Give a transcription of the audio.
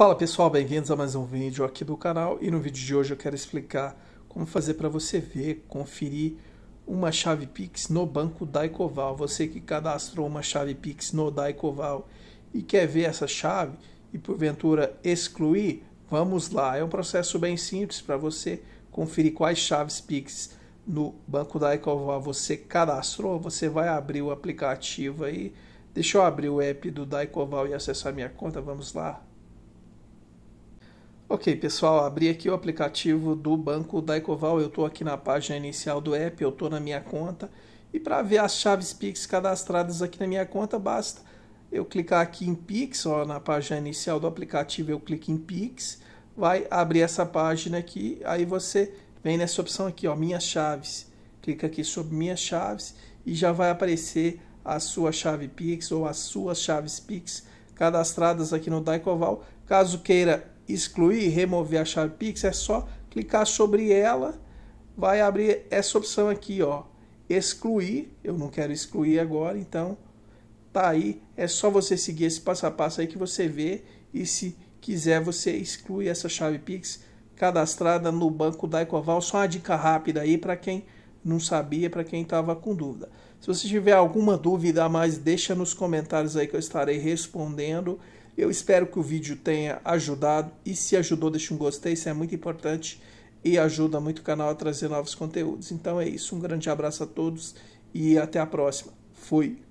Fala pessoal, bem-vindos a mais um vídeo aqui do canal e no vídeo de hoje eu quero explicar como fazer para você ver, conferir uma chave Pix no banco Daicoval. Você que cadastrou uma chave Pix no Daicoval e quer ver essa chave e porventura excluir, vamos lá. É um processo bem simples para você conferir quais chaves Pix no banco Daicoval você cadastrou. Você vai abrir o aplicativo aí. Deixa eu abrir o app do Daicoval e acessar minha conta. Vamos lá. Ok, pessoal, abri aqui o aplicativo do banco da Ecoval. Eu estou aqui na página inicial do app, eu estou na minha conta. E para ver as chaves Pix cadastradas aqui na minha conta, basta eu clicar aqui em Pix, ó, na página inicial do aplicativo eu clico em Pix, vai abrir essa página aqui, aí você vem nessa opção aqui, ó, Minhas Chaves. Clica aqui sobre Minhas Chaves e já vai aparecer a sua chave Pix ou as suas chaves Pix cadastradas aqui no Daicoval. Caso queira excluir, remover a chave Pix, é só clicar sobre ela, vai abrir essa opção aqui, ó, excluir. Eu não quero excluir agora, então tá aí, é só você seguir esse passo a passo aí que você vê e se quiser você exclui essa chave Pix cadastrada no banco da Ecoval. Só uma dica rápida aí para quem não sabia, para quem estava com dúvida. Se você tiver alguma dúvida a mais, deixa nos comentários aí que eu estarei respondendo. Eu espero que o vídeo tenha ajudado e se ajudou, deixe um gostei, isso é muito importante e ajuda muito o canal a trazer novos conteúdos. Então é isso, um grande abraço a todos e até a próxima. Fui!